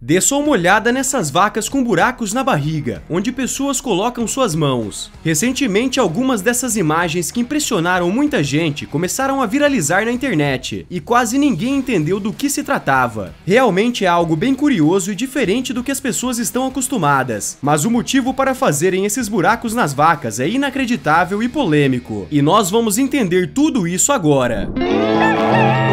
Dê só uma olhada nessas vacas com buracos na barriga, onde pessoas colocam suas mãos. Recentemente, algumas dessas imagens que impressionaram muita gente começaram a viralizar na internet, e quase ninguém entendeu do que se tratava. Realmente é algo bem curioso e diferente do que as pessoas estão acostumadas, mas o motivo para fazerem esses buracos nas vacas é inacreditável e polêmico, e nós vamos entender tudo isso agora. Música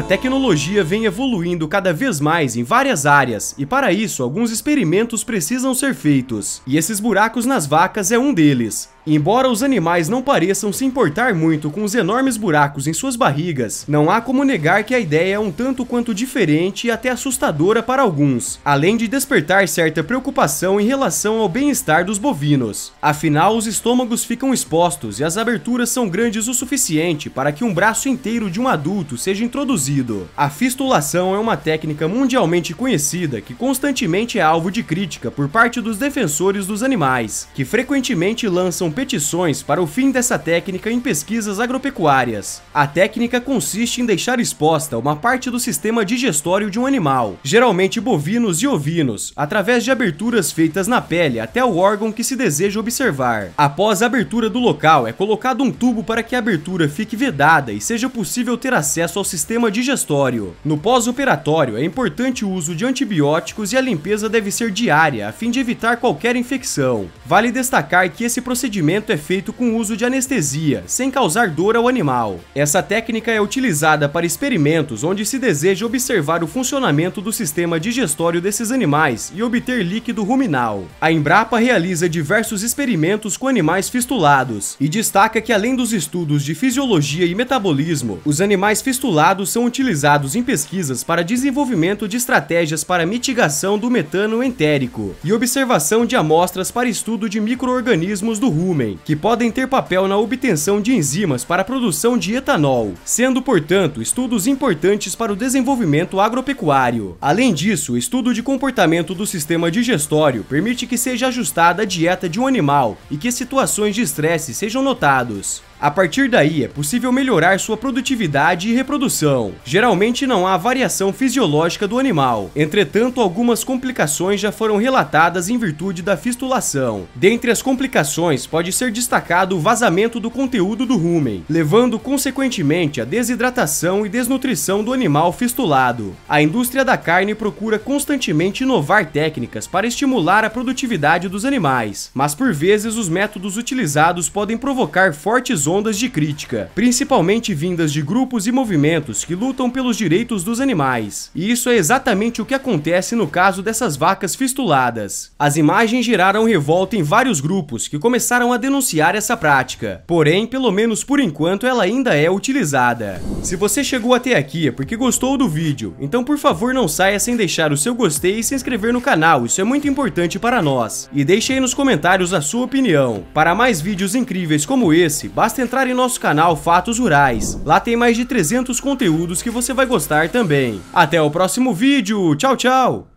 A tecnologia vem evoluindo cada vez mais em várias áreas, e para isso alguns experimentos precisam ser feitos, e esses buracos nas vacas é um deles. Embora os animais não pareçam se importar muito com os enormes buracos em suas barrigas, não há como negar que a ideia é um tanto quanto diferente e até assustadora para alguns, além de despertar certa preocupação em relação ao bem-estar dos bovinos. Afinal, os estômagos ficam expostos e as aberturas são grandes o suficiente para que um braço inteiro de um adulto seja introduzido. A fistulação é uma técnica mundialmente conhecida que constantemente é alvo de crítica por parte dos defensores dos animais, que frequentemente lançam competições para o fim dessa técnica em pesquisas agropecuárias. A técnica consiste em deixar exposta uma parte do sistema digestório de um animal, geralmente bovinos e ovinos, através de aberturas feitas na pele até o órgão que se deseja observar. Após a abertura do local, é colocado um tubo para que a abertura fique vedada e seja possível ter acesso ao sistema digestório. No pós-operatório, é importante o uso de antibióticos e a limpeza deve ser diária, a fim de evitar qualquer infecção. Vale destacar que esse procedimento procedimento é feito com uso de anestesia, sem causar dor ao animal. Essa técnica é utilizada para experimentos onde se deseja observar o funcionamento do sistema digestório desses animais e obter líquido ruminal. A Embrapa realiza diversos experimentos com animais fistulados e destaca que além dos estudos de fisiologia e metabolismo, os animais fistulados são utilizados em pesquisas para desenvolvimento de estratégias para mitigação do metano entérico e observação de amostras para estudo de micro-organismos do rumo cúmen, que podem ter papel na obtenção de enzimas para a produção de etanol, sendo, portanto, estudos importantes para o desenvolvimento agropecuário. Além disso, o estudo de comportamento do sistema digestório permite que seja ajustada a dieta de um animal e que situações de estresse sejam notados. A partir daí, é possível melhorar sua produtividade e reprodução. Geralmente não há variação fisiológica do animal, entretanto algumas complicações já foram relatadas em virtude da fistulação. Dentre as complicações pode ser destacado o vazamento do conteúdo do rumen, levando consequentemente à desidratação e desnutrição do animal fistulado. A indústria da carne procura constantemente inovar técnicas para estimular a produtividade dos animais, mas por vezes os métodos utilizados podem provocar fortes ondas de crítica, principalmente vindas de grupos e movimentos que lutam pelos direitos dos animais. E isso é exatamente o que acontece no caso dessas vacas fistuladas. As imagens geraram revolta em vários grupos que começaram a denunciar essa prática. Porém, pelo menos por enquanto, ela ainda é utilizada. Se você chegou até aqui é porque gostou do vídeo, então por favor não saia sem deixar o seu gostei e se inscrever no canal, isso é muito importante para nós. E deixe aí nos comentários a sua opinião. Para mais vídeos incríveis como esse, basta entrar em nosso canal Fatos Rurais. Lá tem mais de 300 conteúdos que você vai gostar também. Até o próximo vídeo. Tchau, tchau!